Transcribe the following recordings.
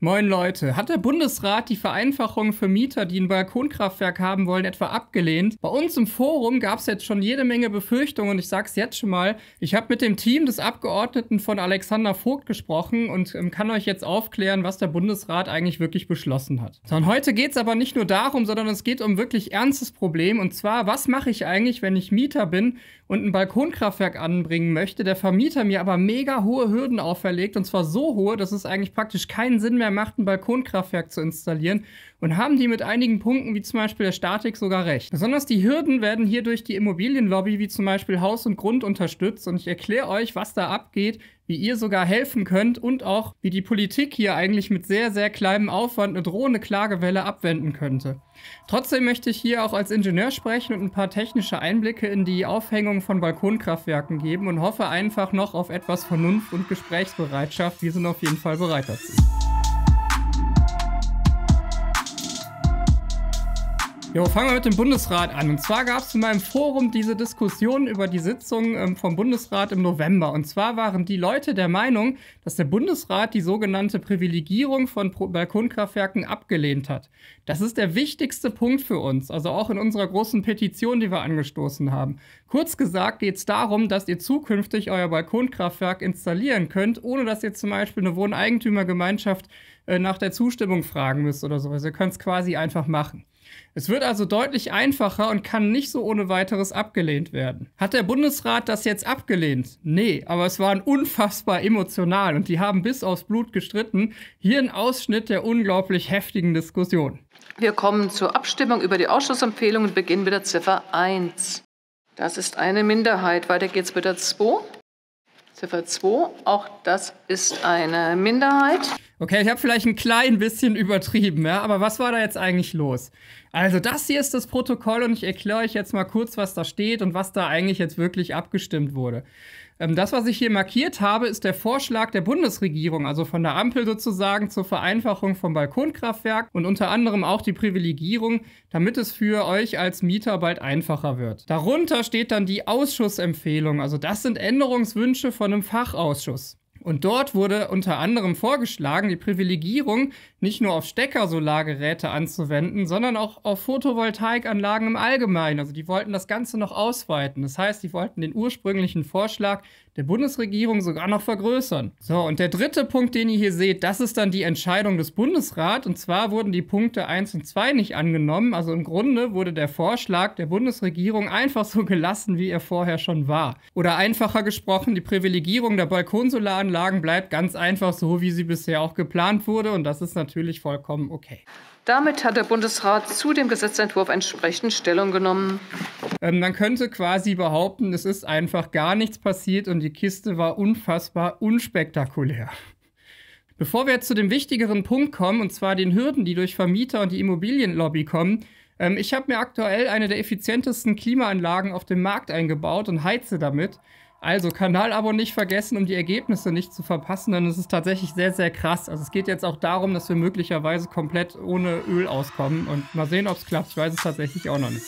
Moin Leute, hat der Bundesrat die Vereinfachung für Mieter, die ein Balkonkraftwerk haben wollen, etwa abgelehnt? Bei uns im Forum gab es jetzt schon jede Menge Befürchtungen und ich sag's jetzt schon mal, ich habe mit dem Team des Abgeordneten von Alexander Vogt gesprochen und ähm, kann euch jetzt aufklären, was der Bundesrat eigentlich wirklich beschlossen hat. So, und heute geht's aber nicht nur darum, sondern es geht um wirklich ernstes Problem und zwar, was mache ich eigentlich, wenn ich Mieter bin, und ein Balkonkraftwerk anbringen möchte, der Vermieter mir aber mega hohe Hürden auferlegt und zwar so hohe, dass es eigentlich praktisch keinen Sinn mehr macht, ein Balkonkraftwerk zu installieren und haben die mit einigen Punkten wie zum Beispiel der Statik sogar recht. Besonders die Hürden werden hier durch die Immobilienlobby wie zum Beispiel Haus und Grund unterstützt und ich erkläre euch, was da abgeht, wie ihr sogar helfen könnt und auch, wie die Politik hier eigentlich mit sehr, sehr kleinem Aufwand eine drohende Klagewelle abwenden könnte. Trotzdem möchte ich hier auch als Ingenieur sprechen und ein paar technische Einblicke in die Aufhängung von Balkonkraftwerken geben und hoffe einfach noch auf etwas Vernunft und Gesprächsbereitschaft. Wir sind auf jeden Fall bereit dazu. Jo, fangen wir mit dem Bundesrat an. Und zwar gab es in meinem Forum diese Diskussion über die Sitzung ähm, vom Bundesrat im November. Und zwar waren die Leute der Meinung, dass der Bundesrat die sogenannte Privilegierung von Pro Balkonkraftwerken abgelehnt hat. Das ist der wichtigste Punkt für uns, also auch in unserer großen Petition, die wir angestoßen haben. Kurz gesagt geht es darum, dass ihr zukünftig euer Balkonkraftwerk installieren könnt, ohne dass ihr zum Beispiel eine Wohneigentümergemeinschaft äh, nach der Zustimmung fragen müsst oder sowas. Ihr könnt es quasi einfach machen. Es wird also deutlich einfacher und kann nicht so ohne weiteres abgelehnt werden. Hat der Bundesrat das jetzt abgelehnt? Nee, aber es waren unfassbar emotional und die haben bis aufs Blut gestritten. Hier ein Ausschnitt der unglaublich heftigen Diskussion. Wir kommen zur Abstimmung über die Ausschussempfehlung und beginnen mit der Ziffer 1. Das ist eine Minderheit. Weiter geht's mit der 2. Ziffer 2, auch das ist eine Minderheit. Okay, ich habe vielleicht ein klein bisschen übertrieben, ja, aber was war da jetzt eigentlich los? Also das hier ist das Protokoll und ich erkläre euch jetzt mal kurz, was da steht und was da eigentlich jetzt wirklich abgestimmt wurde. Ähm, das, was ich hier markiert habe, ist der Vorschlag der Bundesregierung, also von der Ampel sozusagen zur Vereinfachung vom Balkonkraftwerk und unter anderem auch die Privilegierung, damit es für euch als Mieter bald einfacher wird. Darunter steht dann die Ausschussempfehlung, also das sind Änderungswünsche von einem Fachausschuss. Und dort wurde unter anderem vorgeschlagen, die Privilegierung nicht nur auf Steckersolargeräte anzuwenden, sondern auch auf Photovoltaikanlagen im Allgemeinen. Also die wollten das Ganze noch ausweiten. Das heißt, die wollten den ursprünglichen Vorschlag der Bundesregierung sogar noch vergrößern. So, und der dritte Punkt, den ihr hier seht, das ist dann die Entscheidung des Bundesrats. Und zwar wurden die Punkte 1 und 2 nicht angenommen. Also im Grunde wurde der Vorschlag der Bundesregierung einfach so gelassen, wie er vorher schon war. Oder einfacher gesprochen, die Privilegierung der Balkonsolaranlagen bleibt ganz einfach so, wie sie bisher auch geplant wurde. Und das ist natürlich natürlich vollkommen okay. Damit hat der Bundesrat zu dem Gesetzentwurf entsprechend Stellung genommen. Ähm, man könnte quasi behaupten, es ist einfach gar nichts passiert und die Kiste war unfassbar unspektakulär. Bevor wir jetzt zu dem wichtigeren Punkt kommen, und zwar den Hürden, die durch Vermieter und die Immobilienlobby kommen, ähm, ich habe mir aktuell eine der effizientesten Klimaanlagen auf dem Markt eingebaut und heize damit. Also, Kanalabo nicht vergessen, um die Ergebnisse nicht zu verpassen, denn es ist tatsächlich sehr, sehr krass. Also es geht jetzt auch darum, dass wir möglicherweise komplett ohne Öl auskommen und mal sehen, ob es klappt. Ich weiß es tatsächlich auch noch nicht.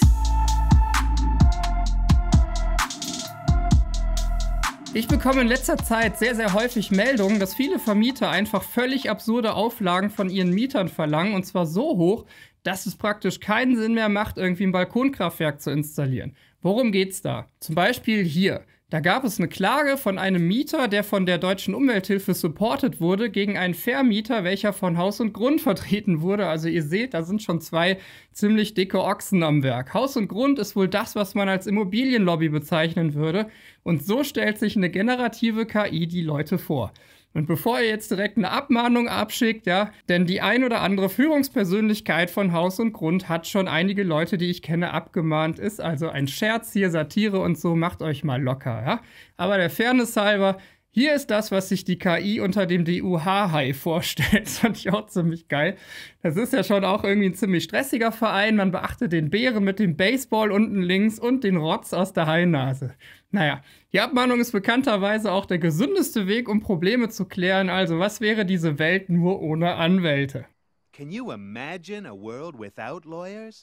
Ich bekomme in letzter Zeit sehr, sehr häufig Meldungen, dass viele Vermieter einfach völlig absurde Auflagen von ihren Mietern verlangen und zwar so hoch, dass es praktisch keinen Sinn mehr macht, irgendwie ein Balkonkraftwerk zu installieren. Worum geht's da? Zum Beispiel hier. Da gab es eine Klage von einem Mieter, der von der deutschen Umwelthilfe supported wurde, gegen einen Vermieter, welcher von Haus und Grund vertreten wurde. Also ihr seht, da sind schon zwei ziemlich dicke Ochsen am Werk. Haus und Grund ist wohl das, was man als Immobilienlobby bezeichnen würde. Und so stellt sich eine generative KI die Leute vor. Und bevor ihr jetzt direkt eine Abmahnung abschickt, ja, denn die ein oder andere Führungspersönlichkeit von Haus und Grund hat schon einige Leute, die ich kenne, abgemahnt, ist also ein Scherz hier, Satire und so, macht euch mal locker, ja. Aber der Fairness halber, hier ist das, was sich die KI unter dem DUH-Hai vorstellt. Das fand ich auch ziemlich geil. Das ist ja schon auch irgendwie ein ziemlich stressiger Verein. Man beachtet den Bären mit dem Baseball unten links und den Rotz aus der Hainase. Naja, die Abmahnung ist bekannterweise auch der gesündeste Weg, um Probleme zu klären. Also, was wäre diese Welt nur ohne Anwälte? Can you imagine a world without lawyers?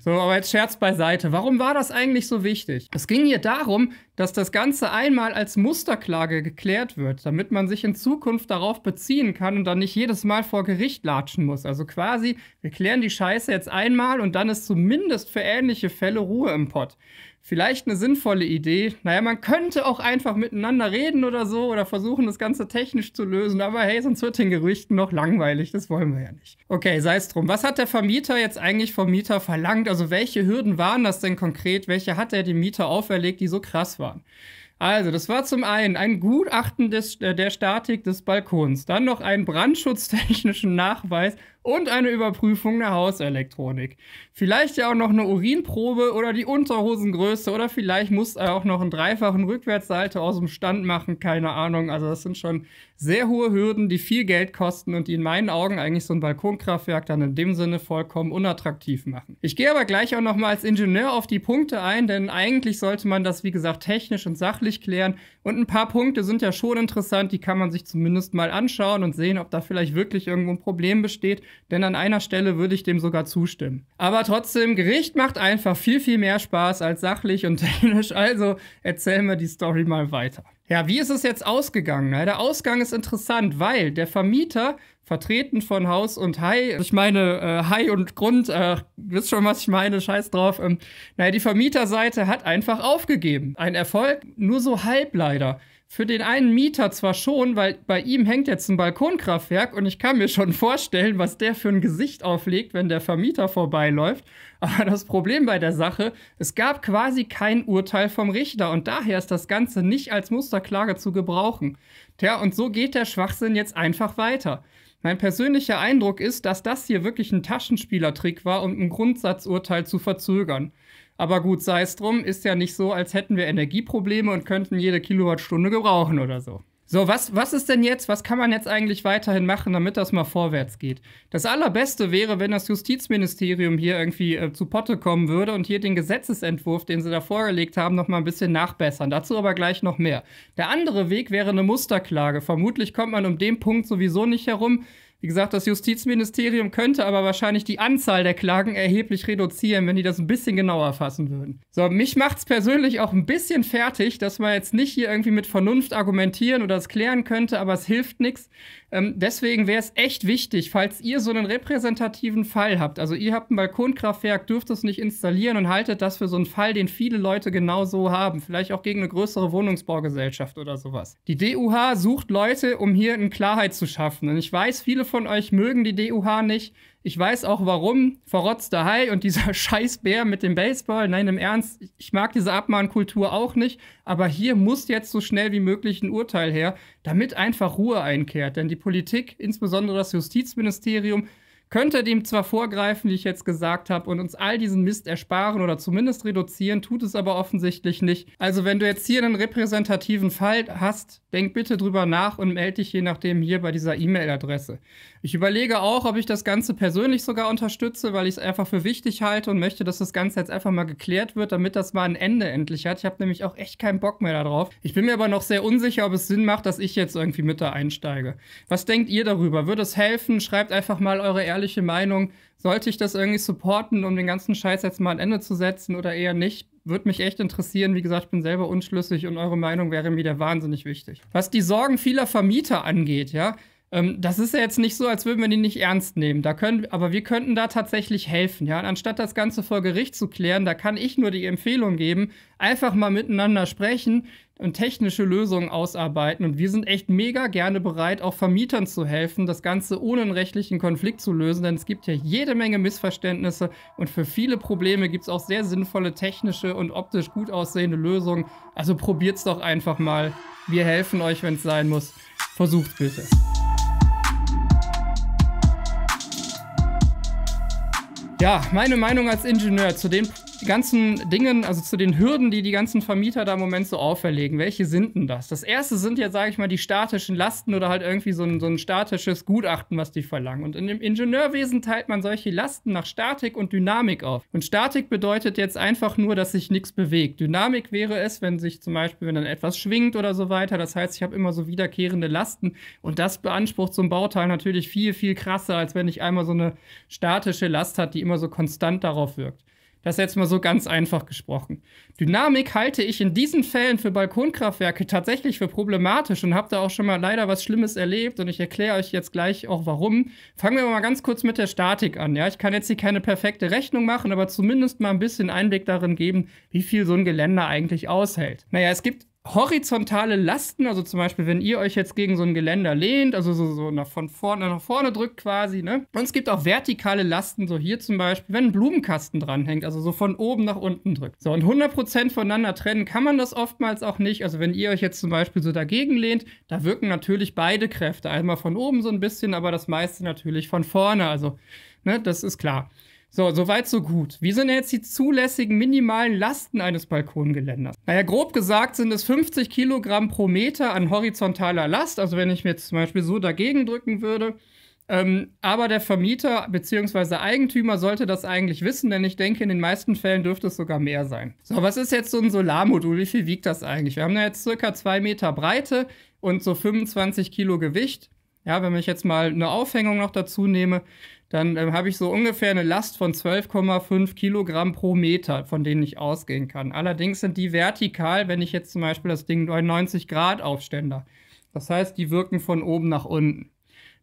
So, aber jetzt Scherz beiseite. Warum war das eigentlich so wichtig? Es ging hier darum, dass das Ganze einmal als Musterklage geklärt wird, damit man sich in Zukunft darauf beziehen kann und dann nicht jedes Mal vor Gericht latschen muss. Also quasi, wir klären die Scheiße jetzt einmal und dann ist zumindest für ähnliche Fälle Ruhe im Pott vielleicht eine sinnvolle Idee. Naja, man könnte auch einfach miteinander reden oder so oder versuchen, das Ganze technisch zu lösen. Aber hey, sonst wird den Gerüchten noch langweilig. Das wollen wir ja nicht. Okay, sei es drum. Was hat der Vermieter jetzt eigentlich vom Mieter verlangt? Also welche Hürden waren das denn konkret? Welche hat er dem Mieter auferlegt, die so krass waren? Also, das war zum einen ein Gutachten des, äh, der Statik des Balkons, dann noch einen brandschutztechnischen Nachweis und eine Überprüfung der Hauselektronik. Vielleicht ja auch noch eine Urinprobe oder die Unterhosengröße oder vielleicht muss er auch noch einen dreifachen Rückwärtssalto aus dem Stand machen, keine Ahnung. Also das sind schon sehr hohe Hürden, die viel Geld kosten und die in meinen Augen eigentlich so ein Balkonkraftwerk dann in dem Sinne vollkommen unattraktiv machen. Ich gehe aber gleich auch noch mal als Ingenieur auf die Punkte ein, denn eigentlich sollte man das wie gesagt technisch und sachlich klären und ein paar Punkte sind ja schon interessant, die kann man sich zumindest mal anschauen und sehen, ob da vielleicht wirklich irgendwo ein Problem besteht denn an einer Stelle würde ich dem sogar zustimmen. Aber trotzdem, Gericht macht einfach viel, viel mehr Spaß als sachlich und technisch, also erzähl mir die Story mal weiter. Ja, wie ist es jetzt ausgegangen? Der Ausgang ist interessant, weil der Vermieter, vertreten von Haus und Hai, ich meine äh, Hai und Grund, äh, wisst schon, was ich meine, scheiß drauf. Ähm, naja, die Vermieterseite hat einfach aufgegeben. Ein Erfolg, nur so halb leider für den einen Mieter zwar schon, weil bei ihm hängt jetzt ein Balkonkraftwerk und ich kann mir schon vorstellen, was der für ein Gesicht auflegt, wenn der Vermieter vorbeiläuft. Aber das Problem bei der Sache, es gab quasi kein Urteil vom Richter und daher ist das Ganze nicht als Musterklage zu gebrauchen. Tja, und so geht der Schwachsinn jetzt einfach weiter. Mein persönlicher Eindruck ist, dass das hier wirklich ein Taschenspielertrick war, um ein Grundsatzurteil zu verzögern. Aber gut, sei es drum, ist ja nicht so, als hätten wir Energieprobleme und könnten jede Kilowattstunde gebrauchen oder so. So, was, was ist denn jetzt, was kann man jetzt eigentlich weiterhin machen, damit das mal vorwärts geht? Das Allerbeste wäre, wenn das Justizministerium hier irgendwie äh, zu Potte kommen würde und hier den Gesetzesentwurf, den sie da vorgelegt haben, nochmal ein bisschen nachbessern. Dazu aber gleich noch mehr. Der andere Weg wäre eine Musterklage. Vermutlich kommt man um den Punkt sowieso nicht herum. Wie gesagt, das Justizministerium könnte aber wahrscheinlich die Anzahl der Klagen erheblich reduzieren, wenn die das ein bisschen genauer fassen würden. So, mich macht es persönlich auch ein bisschen fertig, dass man jetzt nicht hier irgendwie mit Vernunft argumentieren oder es klären könnte, aber es hilft nichts. Ähm, deswegen wäre es echt wichtig, falls ihr so einen repräsentativen Fall habt, also ihr habt ein Balkonkraftwerk, dürft es nicht installieren und haltet das für so einen Fall, den viele Leute genau so haben, vielleicht auch gegen eine größere Wohnungsbaugesellschaft oder sowas. Die DUH sucht Leute, um hier eine Klarheit zu schaffen. Und ich weiß, viele von euch mögen die DUH nicht. Ich weiß auch warum. Verrotzter Hai und dieser Scheißbär mit dem Baseball. Nein, im Ernst, ich mag diese Abmahnkultur auch nicht. Aber hier muss jetzt so schnell wie möglich ein Urteil her, damit einfach Ruhe einkehrt. Denn die Politik, insbesondere das Justizministerium, könnte dem zwar vorgreifen, wie ich jetzt gesagt habe, und uns all diesen Mist ersparen oder zumindest reduzieren, tut es aber offensichtlich nicht. Also wenn du jetzt hier einen repräsentativen Fall hast, denk bitte drüber nach und melde dich je nachdem hier bei dieser E-Mail-Adresse. Ich überlege auch, ob ich das Ganze persönlich sogar unterstütze, weil ich es einfach für wichtig halte und möchte, dass das Ganze jetzt einfach mal geklärt wird, damit das mal ein Ende endlich hat. Ich habe nämlich auch echt keinen Bock mehr darauf. Ich bin mir aber noch sehr unsicher, ob es Sinn macht, dass ich jetzt irgendwie mit da einsteige. Was denkt ihr darüber? Würde es helfen? Schreibt einfach mal eure ehrliche Meinung, sollte ich das irgendwie supporten, um den ganzen Scheiß jetzt mal ein Ende zu setzen oder eher nicht? Würde mich echt interessieren. Wie gesagt, ich bin selber unschlüssig und eure Meinung wäre mir da wahnsinnig wichtig. Was die Sorgen vieler Vermieter angeht, ja, ähm, das ist ja jetzt nicht so, als würden wir die nicht ernst nehmen. Da können, aber wir könnten da tatsächlich helfen. Ja? Und anstatt das Ganze vor Gericht zu klären, da kann ich nur die Empfehlung geben, einfach mal miteinander sprechen und technische Lösungen ausarbeiten. Und wir sind echt mega gerne bereit, auch Vermietern zu helfen, das Ganze ohne einen rechtlichen Konflikt zu lösen, denn es gibt ja jede Menge Missverständnisse und für viele Probleme gibt es auch sehr sinnvolle technische und optisch gut aussehende Lösungen. Also probiert's doch einfach mal. Wir helfen euch, wenn es sein muss. Versucht bitte. Ja, meine Meinung als Ingenieur zu den die ganzen Dingen, also zu den Hürden, die die ganzen Vermieter da im Moment so auferlegen. Welche sind denn das? Das erste sind ja, sage ich mal, die statischen Lasten oder halt irgendwie so ein, so ein statisches Gutachten, was die verlangen. Und in dem Ingenieurwesen teilt man solche Lasten nach Statik und Dynamik auf. Und Statik bedeutet jetzt einfach nur, dass sich nichts bewegt. Dynamik wäre es, wenn sich zum Beispiel, wenn dann etwas schwingt oder so weiter. Das heißt, ich habe immer so wiederkehrende Lasten. Und das beansprucht so ein Bauteil natürlich viel, viel krasser, als wenn ich einmal so eine statische Last hat, die immer so konstant darauf wirkt. Das jetzt mal so ganz einfach gesprochen. Dynamik halte ich in diesen Fällen für Balkonkraftwerke tatsächlich für problematisch und habe da auch schon mal leider was Schlimmes erlebt und ich erkläre euch jetzt gleich auch warum. Fangen wir mal ganz kurz mit der Statik an. Ja, ich kann jetzt hier keine perfekte Rechnung machen, aber zumindest mal ein bisschen Einblick darin geben, wie viel so ein Geländer eigentlich aushält. Naja, es gibt horizontale Lasten, also zum Beispiel, wenn ihr euch jetzt gegen so ein Geländer lehnt, also so, so nach, von vorne, nach vorne drückt quasi, ne? Und es gibt auch vertikale Lasten, so hier zum Beispiel, wenn ein Blumenkasten dranhängt, also so von oben nach unten drückt. So, und 100% voneinander trennen kann man das oftmals auch nicht. Also wenn ihr euch jetzt zum Beispiel so dagegen lehnt, da wirken natürlich beide Kräfte. Einmal von oben so ein bisschen, aber das meiste natürlich von vorne, also, ne? Das ist klar. So, soweit, so gut. Wie sind jetzt die zulässigen minimalen Lasten eines Balkongeländers? Naja, grob gesagt sind es 50 Kilogramm pro Meter an horizontaler Last. Also wenn ich mir jetzt zum Beispiel so dagegen drücken würde. Ähm, aber der Vermieter bzw. Eigentümer sollte das eigentlich wissen, denn ich denke, in den meisten Fällen dürfte es sogar mehr sein. So, was ist jetzt so ein Solarmodul? Wie viel wiegt das eigentlich? Wir haben da jetzt circa 2 Meter Breite und so 25 Kilo Gewicht. Ja, wenn ich jetzt mal eine Aufhängung noch dazu nehme, dann äh, habe ich so ungefähr eine Last von 12,5 Kilogramm pro Meter, von denen ich ausgehen kann. Allerdings sind die vertikal, wenn ich jetzt zum Beispiel das Ding 90 Grad aufständer. Das heißt, die wirken von oben nach unten.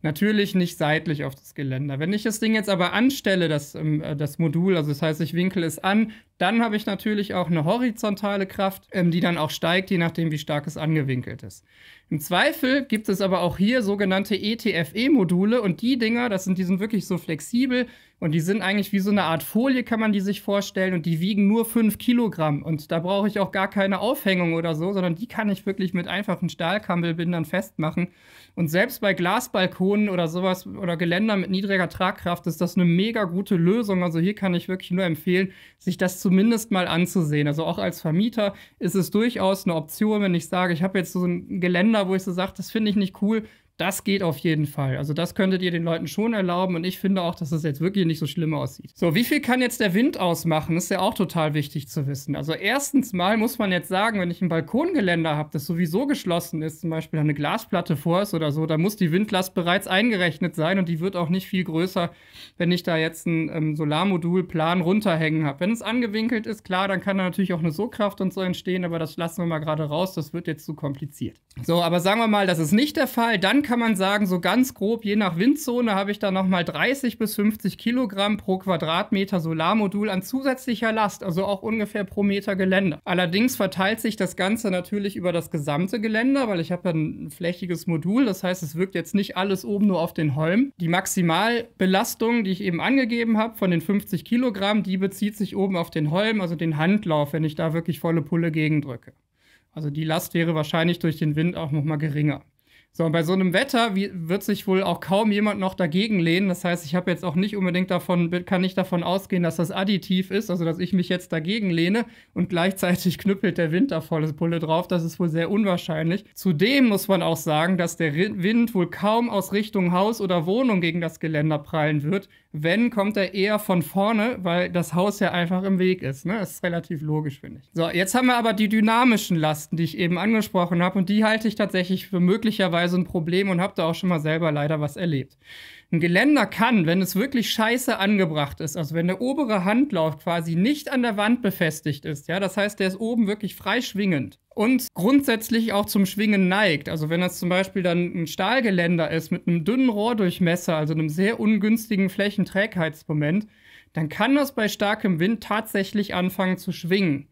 Natürlich nicht seitlich auf das Geländer. Wenn ich das Ding jetzt aber anstelle, das, ähm, äh, das Modul, also das heißt, ich winkel es an, dann habe ich natürlich auch eine horizontale Kraft, ähm, die dann auch steigt, je nachdem, wie stark es angewinkelt ist. Im Zweifel gibt es aber auch hier sogenannte ETFE-Module und die Dinger, das sind, die sind wirklich so flexibel und die sind eigentlich wie so eine Art Folie, kann man die sich vorstellen und die wiegen nur 5 Kilogramm und da brauche ich auch gar keine Aufhängung oder so, sondern die kann ich wirklich mit einfachen Stahlkammelbindern festmachen und selbst bei Glasbalkonen oder sowas oder Geländern mit niedriger Tragkraft ist das eine mega gute Lösung, also hier kann ich wirklich nur empfehlen, sich das zumindest mal anzusehen. Also auch als Vermieter ist es durchaus eine Option, wenn ich sage, ich habe jetzt so ein Geländer Thema, wo ich so sage, das finde ich nicht cool. Das geht auf jeden Fall. Also das könntet ihr den Leuten schon erlauben und ich finde auch, dass es das jetzt wirklich nicht so schlimm aussieht. So, wie viel kann jetzt der Wind ausmachen? Ist ja auch total wichtig zu wissen. Also erstens mal muss man jetzt sagen, wenn ich ein Balkongeländer habe, das sowieso geschlossen ist, zum Beispiel eine Glasplatte vor ist oder so, da muss die Windlast bereits eingerechnet sein und die wird auch nicht viel größer, wenn ich da jetzt ein ähm, Solarmodulplan runterhängen habe. Wenn es angewinkelt ist, klar, dann kann da natürlich auch eine Sogkraft und so entstehen, aber das lassen wir mal gerade raus, das wird jetzt zu kompliziert. So, aber sagen wir mal, das ist nicht der Fall, dann kann kann man sagen, so ganz grob, je nach Windzone habe ich da nochmal 30 bis 50 Kilogramm pro Quadratmeter Solarmodul an zusätzlicher Last, also auch ungefähr pro Meter Gelände. Allerdings verteilt sich das Ganze natürlich über das gesamte Gelände, weil ich habe ja ein flächiges Modul, das heißt, es wirkt jetzt nicht alles oben nur auf den Holm. Die Maximalbelastung, die ich eben angegeben habe von den 50 Kilogramm, die bezieht sich oben auf den Holm, also den Handlauf, wenn ich da wirklich volle Pulle gegendrücke. Also die Last wäre wahrscheinlich durch den Wind auch nochmal geringer. So, und bei so einem Wetter wird sich wohl auch kaum jemand noch dagegen lehnen. Das heißt, ich habe jetzt auch nicht unbedingt davon, kann nicht davon ausgehen, dass das additiv ist, also dass ich mich jetzt dagegen lehne und gleichzeitig knüppelt der Wind da volles Bulle drauf. Das ist wohl sehr unwahrscheinlich. Zudem muss man auch sagen, dass der Wind wohl kaum aus Richtung Haus oder Wohnung gegen das Geländer prallen wird, wenn, kommt er eher von vorne, weil das Haus ja einfach im Weg ist. Ne? Das ist relativ logisch, finde ich. So, jetzt haben wir aber die dynamischen Lasten, die ich eben angesprochen habe. Und die halte ich tatsächlich für möglicherweise ein Problem und habe da auch schon mal selber leider was erlebt. Ein Geländer kann, wenn es wirklich scheiße angebracht ist, also wenn der obere Handlauf quasi nicht an der Wand befestigt ist, ja, das heißt, der ist oben wirklich frei schwingend und grundsätzlich auch zum Schwingen neigt. Also wenn das zum Beispiel dann ein Stahlgeländer ist mit einem dünnen Rohrdurchmesser, also einem sehr ungünstigen Flächenträgheitsmoment, dann kann das bei starkem Wind tatsächlich anfangen zu schwingen.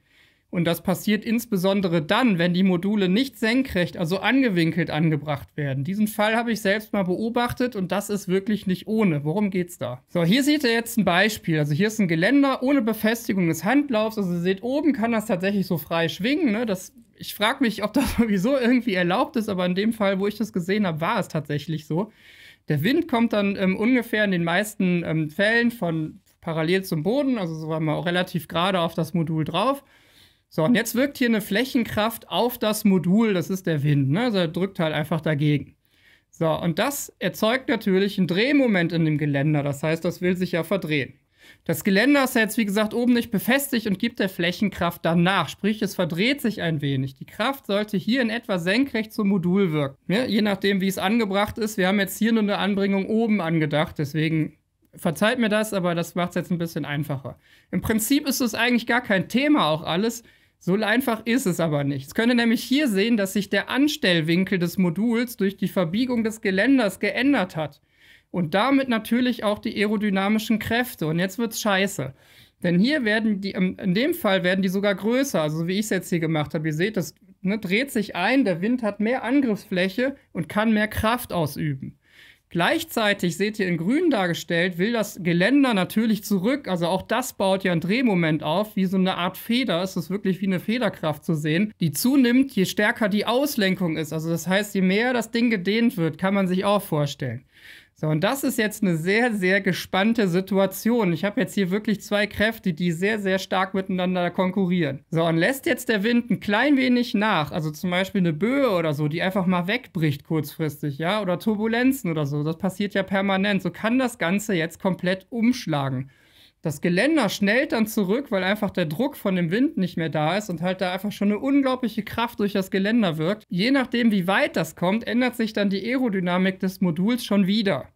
Und das passiert insbesondere dann, wenn die Module nicht senkrecht, also angewinkelt angebracht werden. Diesen Fall habe ich selbst mal beobachtet und das ist wirklich nicht ohne. Worum geht's da? So, hier seht ihr jetzt ein Beispiel. Also hier ist ein Geländer ohne Befestigung des Handlaufs. Also ihr seht, oben kann das tatsächlich so frei schwingen. Ne? Das, ich frage mich, ob das sowieso irgendwie erlaubt ist, aber in dem Fall, wo ich das gesehen habe, war es tatsächlich so. Der Wind kommt dann ähm, ungefähr in den meisten ähm, Fällen von parallel zum Boden, also so waren wir auch relativ gerade auf das Modul drauf. So, und jetzt wirkt hier eine Flächenkraft auf das Modul, das ist der Wind. Ne? Also er drückt halt einfach dagegen. So, und das erzeugt natürlich einen Drehmoment in dem Geländer. Das heißt, das will sich ja verdrehen. Das Geländer ist ja jetzt, wie gesagt, oben nicht befestigt und gibt der Flächenkraft danach. Sprich, es verdreht sich ein wenig. Die Kraft sollte hier in etwa senkrecht zum Modul wirken. Ja, je nachdem, wie es angebracht ist. Wir haben jetzt hier nur eine Anbringung oben angedacht. Deswegen verzeiht mir das, aber das macht es jetzt ein bisschen einfacher. Im Prinzip ist es eigentlich gar kein Thema, auch alles. So einfach ist es aber nicht. Es könnte nämlich hier sehen, dass sich der Anstellwinkel des Moduls durch die Verbiegung des Geländers geändert hat. Und damit natürlich auch die aerodynamischen Kräfte. Und jetzt wird's scheiße. Denn hier werden die, ähm, in dem Fall werden die sogar größer, also wie ich es jetzt hier gemacht habe. Ihr seht, das ne, dreht sich ein, der Wind hat mehr Angriffsfläche und kann mehr Kraft ausüben. Gleichzeitig seht ihr in grün dargestellt, will das Geländer natürlich zurück. Also auch das baut ja ein Drehmoment auf, wie so eine Art Feder. Es ist wirklich wie eine Federkraft zu sehen, die zunimmt, je stärker die Auslenkung ist. Also das heißt, je mehr das Ding gedehnt wird, kann man sich auch vorstellen. So, und das ist jetzt eine sehr, sehr gespannte Situation. Ich habe jetzt hier wirklich zwei Kräfte, die sehr, sehr stark miteinander konkurrieren. So, und lässt jetzt der Wind ein klein wenig nach, also zum Beispiel eine Böe oder so, die einfach mal wegbricht kurzfristig, ja, oder Turbulenzen oder so, das passiert ja permanent. So kann das Ganze jetzt komplett umschlagen das Geländer schnellt dann zurück, weil einfach der Druck von dem Wind nicht mehr da ist und halt da einfach schon eine unglaubliche Kraft durch das Geländer wirkt. Je nachdem, wie weit das kommt, ändert sich dann die Aerodynamik des Moduls schon wieder.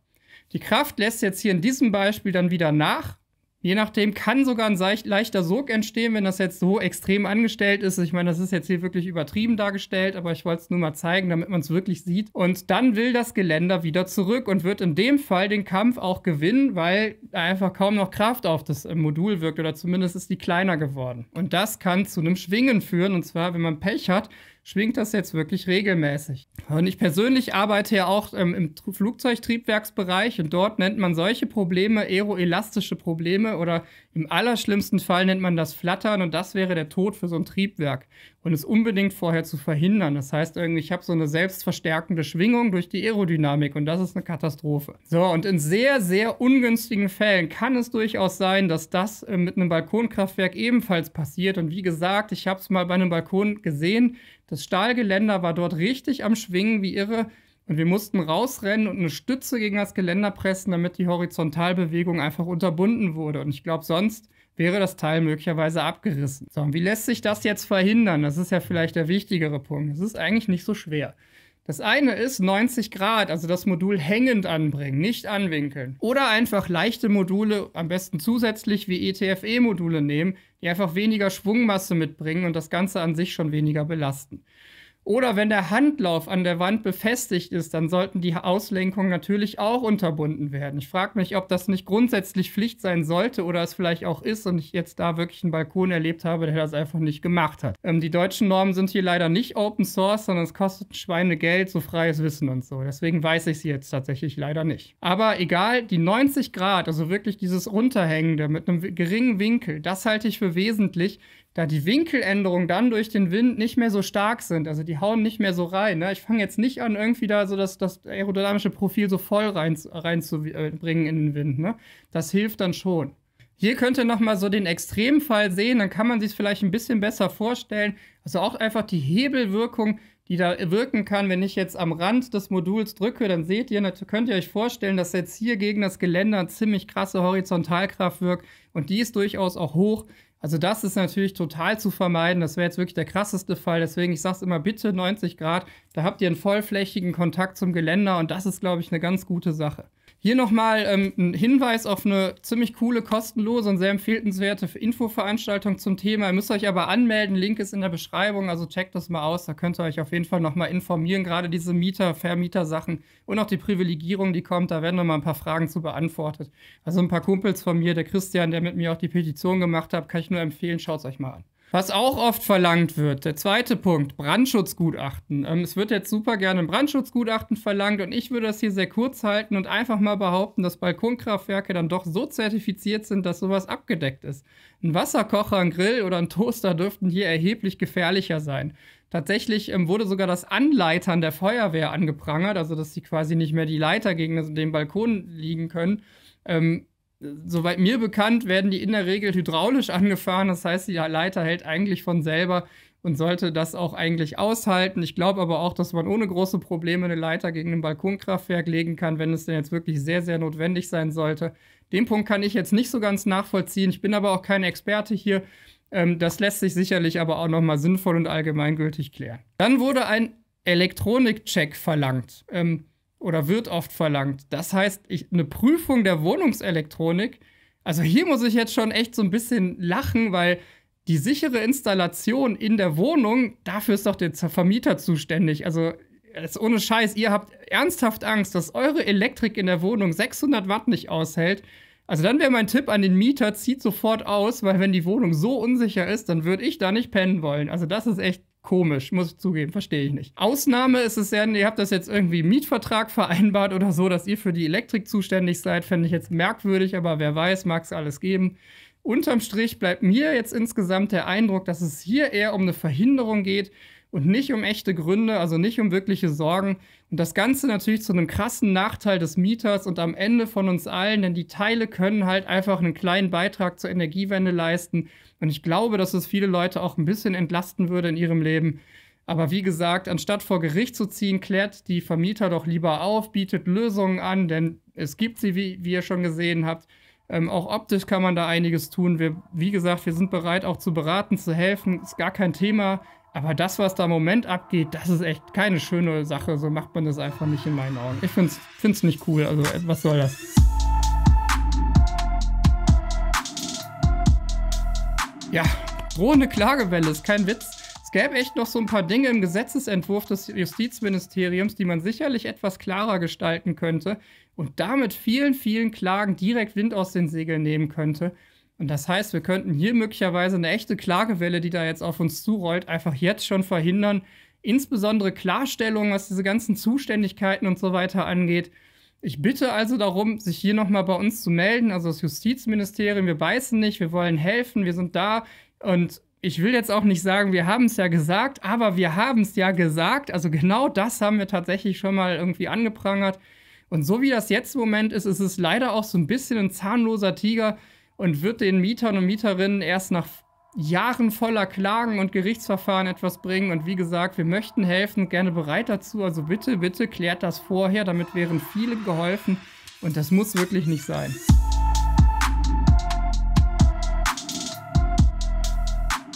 Die Kraft lässt jetzt hier in diesem Beispiel dann wieder nach Je nachdem kann sogar ein leichter Sog entstehen, wenn das jetzt so extrem angestellt ist. Ich meine, das ist jetzt hier wirklich übertrieben dargestellt, aber ich wollte es nur mal zeigen, damit man es wirklich sieht. Und dann will das Geländer wieder zurück und wird in dem Fall den Kampf auch gewinnen, weil einfach kaum noch Kraft auf das äh, Modul wirkt oder zumindest ist die kleiner geworden. Und das kann zu einem Schwingen führen und zwar, wenn man Pech hat, schwingt das jetzt wirklich regelmäßig. Und ich persönlich arbeite ja auch ähm, im Flugzeugtriebwerksbereich und dort nennt man solche Probleme aeroelastische Probleme oder im allerschlimmsten Fall nennt man das Flattern und das wäre der Tod für so ein Triebwerk und es unbedingt vorher zu verhindern. Das heißt irgendwie, ich habe so eine selbstverstärkende Schwingung durch die Aerodynamik und das ist eine Katastrophe. So, und in sehr, sehr ungünstigen Fällen kann es durchaus sein, dass das äh, mit einem Balkonkraftwerk ebenfalls passiert. Und wie gesagt, ich habe es mal bei einem Balkon gesehen, das Stahlgeländer war dort richtig am Schwingen wie irre. Und wir mussten rausrennen und eine Stütze gegen das Geländer pressen, damit die Horizontalbewegung einfach unterbunden wurde. Und ich glaube, sonst wäre das Teil möglicherweise abgerissen. So, und wie lässt sich das jetzt verhindern? Das ist ja vielleicht der wichtigere Punkt. Es ist eigentlich nicht so schwer. Das eine ist 90 Grad, also das Modul hängend anbringen, nicht anwinkeln. Oder einfach leichte Module, am besten zusätzlich wie ETFE-Module nehmen, die einfach weniger Schwungmasse mitbringen und das Ganze an sich schon weniger belasten. Oder wenn der Handlauf an der Wand befestigt ist, dann sollten die Auslenkungen natürlich auch unterbunden werden. Ich frage mich, ob das nicht grundsätzlich Pflicht sein sollte oder es vielleicht auch ist und ich jetzt da wirklich einen Balkon erlebt habe, der das einfach nicht gemacht hat. Ähm, die deutschen Normen sind hier leider nicht Open Source, sondern es kostet Schweinegeld, so freies Wissen und so. Deswegen weiß ich sie jetzt tatsächlich leider nicht. Aber egal, die 90 Grad, also wirklich dieses Runterhängende mit einem geringen Winkel, das halte ich für wesentlich, da die Winkeländerungen dann durch den Wind nicht mehr so stark sind. Also die hauen nicht mehr so rein. Ne? Ich fange jetzt nicht an, irgendwie da so das, das aerodynamische Profil so voll reinzubringen rein, äh, in den Wind. Ne? Das hilft dann schon. Hier könnt ihr nochmal so den Extremfall sehen, dann kann man sich es vielleicht ein bisschen besser vorstellen. Also auch einfach die Hebelwirkung, die da wirken kann, wenn ich jetzt am Rand des Moduls drücke, dann seht ihr, könnt ihr euch vorstellen, dass jetzt hier gegen das Geländer eine ziemlich krasse Horizontalkraft wirkt und die ist durchaus auch hoch. Also das ist natürlich total zu vermeiden. Das wäre jetzt wirklich der krasseste Fall. Deswegen, ich sage es immer, bitte 90 Grad. Da habt ihr einen vollflächigen Kontakt zum Geländer und das ist, glaube ich, eine ganz gute Sache. Hier nochmal ähm, ein Hinweis auf eine ziemlich coole, kostenlose und sehr empfehlenswerte Infoveranstaltung zum Thema. Ihr müsst euch aber anmelden, Link ist in der Beschreibung, also checkt das mal aus, da könnt ihr euch auf jeden Fall nochmal informieren, gerade diese Mieter, Vermieter-Sachen und auch die Privilegierung, die kommt, da werden nochmal ein paar Fragen zu beantwortet. Also ein paar Kumpels von mir, der Christian, der mit mir auch die Petition gemacht hat, kann ich nur empfehlen, schaut es euch mal an. Was auch oft verlangt wird, der zweite Punkt, Brandschutzgutachten. Ähm, es wird jetzt super gerne ein Brandschutzgutachten verlangt und ich würde das hier sehr kurz halten und einfach mal behaupten, dass Balkonkraftwerke dann doch so zertifiziert sind, dass sowas abgedeckt ist. Ein Wasserkocher, ein Grill oder ein Toaster dürften hier erheblich gefährlicher sein. Tatsächlich ähm, wurde sogar das Anleitern der Feuerwehr angeprangert, also dass sie quasi nicht mehr die Leiter gegen den Balkon liegen können. Ähm, soweit mir bekannt, werden die in der Regel hydraulisch angefahren. Das heißt, die Leiter hält eigentlich von selber und sollte das auch eigentlich aushalten. Ich glaube aber auch, dass man ohne große Probleme eine Leiter gegen ein Balkonkraftwerk legen kann, wenn es denn jetzt wirklich sehr, sehr notwendig sein sollte. Den Punkt kann ich jetzt nicht so ganz nachvollziehen. Ich bin aber auch kein Experte hier. Ähm, das lässt sich sicherlich aber auch nochmal sinnvoll und allgemeingültig klären. Dann wurde ein Elektronikcheck verlangt. Ähm, oder wird oft verlangt. Das heißt, ich, eine Prüfung der Wohnungselektronik, also hier muss ich jetzt schon echt so ein bisschen lachen, weil die sichere Installation in der Wohnung, dafür ist doch der Vermieter zuständig. Also ist ohne Scheiß, ihr habt ernsthaft Angst, dass eure Elektrik in der Wohnung 600 Watt nicht aushält. Also dann wäre mein Tipp an den Mieter, zieht sofort aus, weil wenn die Wohnung so unsicher ist, dann würde ich da nicht pennen wollen. Also das ist echt komisch, muss ich zugeben, verstehe ich nicht. Ausnahme ist es ja, ihr habt das jetzt irgendwie Mietvertrag vereinbart oder so, dass ihr für die Elektrik zuständig seid, fände ich jetzt merkwürdig, aber wer weiß, mag es alles geben. Unterm Strich bleibt mir jetzt insgesamt der Eindruck, dass es hier eher um eine Verhinderung geht und nicht um echte Gründe, also nicht um wirkliche Sorgen. Und das Ganze natürlich zu einem krassen Nachteil des Mieters und am Ende von uns allen, denn die Teile können halt einfach einen kleinen Beitrag zur Energiewende leisten. Und ich glaube, dass es viele Leute auch ein bisschen entlasten würde in ihrem Leben. Aber wie gesagt, anstatt vor Gericht zu ziehen, klärt die Vermieter doch lieber auf, bietet Lösungen an, denn es gibt sie, wie, wie ihr schon gesehen habt. Ähm, auch optisch kann man da einiges tun. Wir, wie gesagt, wir sind bereit, auch zu beraten, zu helfen. Ist gar kein Thema. Aber das, was da im Moment abgeht, das ist echt keine schöne Sache. So macht man das einfach nicht in meinen Augen. Ich finde es nicht cool. Also, äh, was soll das? Ja, drohende Klagewelle ist kein Witz. Es gäbe echt noch so ein paar Dinge im Gesetzesentwurf des Justizministeriums, die man sicherlich etwas klarer gestalten könnte und damit vielen, vielen Klagen direkt Wind aus den Segeln nehmen könnte. Und das heißt, wir könnten hier möglicherweise eine echte Klagewelle, die da jetzt auf uns zurollt, einfach jetzt schon verhindern. Insbesondere Klarstellungen, was diese ganzen Zuständigkeiten und so weiter angeht. Ich bitte also darum, sich hier nochmal bei uns zu melden, also das Justizministerium. Wir beißen nicht, wir wollen helfen, wir sind da. Und ich will jetzt auch nicht sagen, wir haben es ja gesagt, aber wir haben es ja gesagt. Also genau das haben wir tatsächlich schon mal irgendwie angeprangert. Und so wie das jetzt im Moment ist, ist es leider auch so ein bisschen ein zahnloser Tiger und wird den Mietern und Mieterinnen erst nach Jahren voller Klagen und Gerichtsverfahren etwas bringen. Und wie gesagt, wir möchten helfen, gerne bereit dazu. Also bitte, bitte klärt das vorher, damit wären viele geholfen. Und das muss wirklich nicht sein.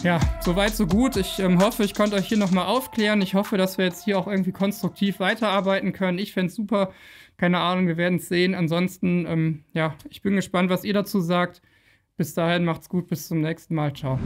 Ja, soweit, so gut. Ich ähm, hoffe, ich konnte euch hier nochmal aufklären. Ich hoffe, dass wir jetzt hier auch irgendwie konstruktiv weiterarbeiten können. Ich fände es super, keine Ahnung, wir werden es sehen. Ansonsten, ähm, ja, ich bin gespannt, was ihr dazu sagt. Bis dahin, macht's gut, bis zum nächsten Mal. Ciao.